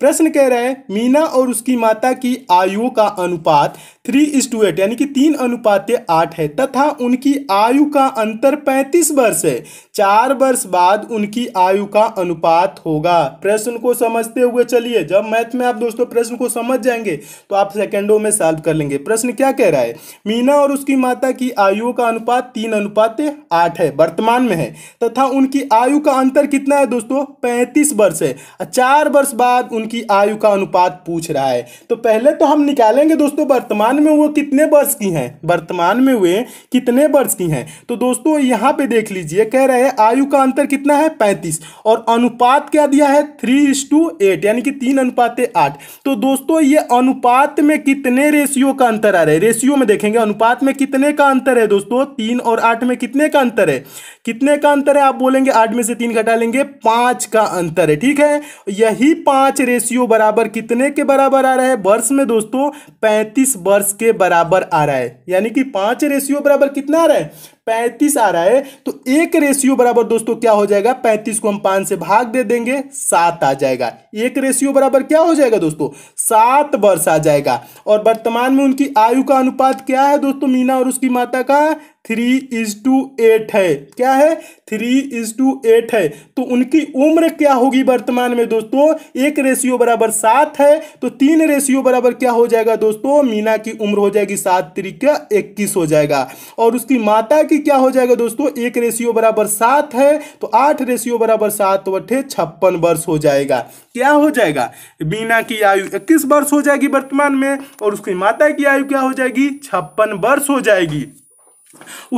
प्रश्न कह रहे हैं मीना और उसकी माता की आयु का अनुपात थ्री इज टू एट यानी कि तीन अनुपात आठ है तथा उनकी आयु का अंतर पैंतीस वर्ष है चार वर्ष बाद उनकी आयु का अनुपात होगा प्रश्न को समझते हुए चलिए जब मैथ में आप दोस्तों प्रश्न को समझ जाएंगे तो आप सेकेंडों में सॉल्व कर लेंगे प्रश्न क्या कह रहा है मीना और उसकी माता की आयु का अनुपात तीन अनुपात आठ है वर्तमान में है तथा उनकी आयु का अंतर कितना है दोस्तों पैंतीस वर्ष है चार वर्ष बाद उनकी आयु का अनुपात पूछ रहा है तो पहले तो हम निकालेंगे दोस्तों वर्तमान वर्तमान में वो कितने वर्ष की हैं वर्तमान में वे कितने वर्ष की हैं तो दोस्तों यहाँ पे देख लीजिए कह रहे हैं आयु का अंतर कितना है पैंतीस और अनुपात क्या दिया है थ्री इस टू एट यानी कि तीन अनुपात आठ तो दोस्तों ये अनुपात में कितने रेशियो का अंतर आ रहा है रेशियो में देखेंगे अनुपात में कितने का अंतर है दोस्तों तीन और आठ में कितने का अंतर है कितने का अंतर है आप बोलेंगे आठ में से तीन घटा लेंगे पाँच का अंतर है ठीक है यही पाँच रेशियो बराबर कितने के बराबर आ रहा है वर्ष में दोस्तों पैंतीस वर्ष प्लस के बराबर आ रहा है यानी कि पांच रेशियो बराबर कितना आ रहा है पैंतीस आ रहा है तो एक रेशियो बराबर दोस्तों क्या हो जाएगा पैंतीस को हम पांच से भाग दे देंगे सात आ जाएगा एक रेशियो बराबर क्या हो जाएगा दोस्तों सात वर्ष आ जाएगा और वर्तमान में उनकी आयु का अनुपात क्या है दोस्तों मीना और उसकी माता का थ्री इज टू एट है क्या है थ्री इज टू एट है तो उनकी उम्र क्या होगी वर्तमान में दोस्तों एक रेशियो बराबर सात है तो तीन रेशियो बराबर क्या हो जाएगा दोस्तों मीना की उम्र हो जाएगी सात तरीका इक्कीस हो जाएगा और उसकी माता की कि क्या हो जाएगा दोस्तों एक रेशियो बराबर सात है तो आठ रेशियो बराबर सात वे तो छप्पन वर्ष हो जाएगा क्या हो जाएगा बीना की आयु इक्कीस वर्ष हो जाएगी वर्तमान में और उसकी माता की आयु क्या हो जाएगी छप्पन वर्ष हो जाएगी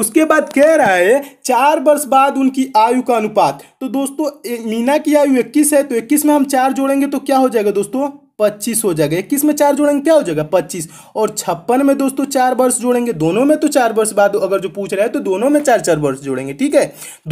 उसके बाद कह रहा है चार वर्ष बाद उनकी आयु का अनुपात तो दोस्तों मीना की आयु 21 है तो 21 में हम चार जोड़ेंगे तो क्या हो जाएगा दोस्तों पच्चीस हो जाएगा इक्कीस में चार जोड़ेंगे क्या हो जाएगा पच्चीस और छप्पन में दोस्तों चार वर्ष जोड़ेंगे दोनों में तो चार वर्ष बाद अगर जो पूछ रहा है तो दोनों में चार चार वर्ष जोड़ेंगे ठीक है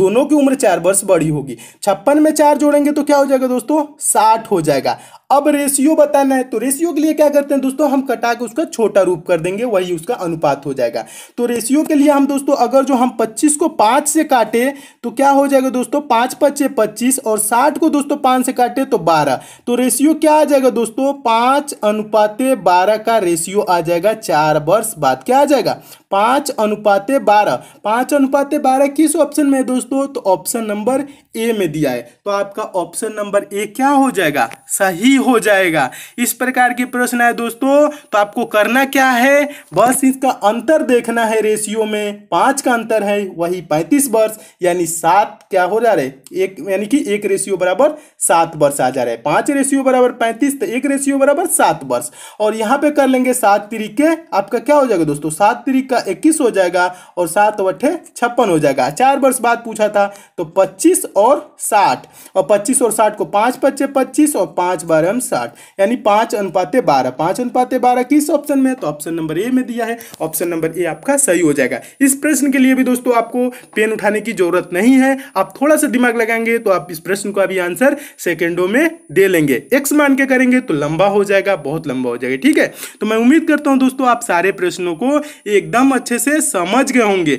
दोनों की उम्र चार वर्ष बड़ी होगी छप्पन में चार जोड़ेंगे तो क्या हो जाएगा दोस्तों साठ हो जाएगा अब रेशियो बताना है तो रेशियो के लिए क्या करते हैं दोस्तों हम कटा के उसका छोटा रूप कर देंगे वही उसका अनुपात हो जाएगा तो रेशियो के लिए हम दोस्तों अगर जो हम पच्चीस को 5 से काटे तो क्या हो जाएगा दोस्तों पाँच पच्चे पच्चीस और साठ को दोस्तों पांच से काटे तो बारह तो रेशियो क्या आ जाएगा दोस्तों पाँच अनुपात बारह का रेशियो आ जाएगा चार वर्ष बाद क्या आ जाएगा पाँच अनुपात बारह पाँच अनुपात बारह किस ऑप्शन में है दोस्तों तो ऑप्शन नंबर ए में दिया है तो आपका ऑप्शन नंबर ए क्या हो जाएगा सही हो जाएगा इस प्रकार के प्रश्न है दोस्तों तो आपको करना क्या है बस इसका अंतर देखना है रेशियो में पाँच का अंतर है वही पैंतीस वर्ष यानी सात क्या हो जा रहा है एक यानी कि एक रेशियो बराबर सात वर्ष आ जा रहा है पाँच रेशियो बराबर पैंतीस तो एक रेशियो बराबर सात वर्ष और यहाँ पे कर लेंगे सात तरीके आपका क्या हो जाएगा दोस्तों सात तरीका इसका इक्कीस हो जाएगा और सात अट्ठे छप्पन हो जाएगा चार वर्ष बाद पूछा था तो पच्चीस और साठ और पच्चीस और साठ को पाँच पच्चे पच्चीस और पाँच बारह हम साठ यानी पाँच अनुपाते बारह पाँच अनुपाते बारह किस ऑप्शन में तो ऑप्शन नंबर ए में दिया है ऑप्शन नंबर ए आपका सही हो जाएगा इस प्रश्न के लिए भी दोस्तों आपको पेन उठाने की जरूरत नहीं है आप थोड़ा सा दिमाग लगाएंगे तो आप इस प्रश्न को अभी आंसर सेकेंडों में दे लेंगे एक्स मान के करेंगे तो लंबा हो जाएगा बहुत लंबा हो जाएगा ठीक है तो मैं उम्मीद करता हूँ दोस्तों आप सारे प्रश्नों को एकदम हम अच्छे से समझ गए होंगे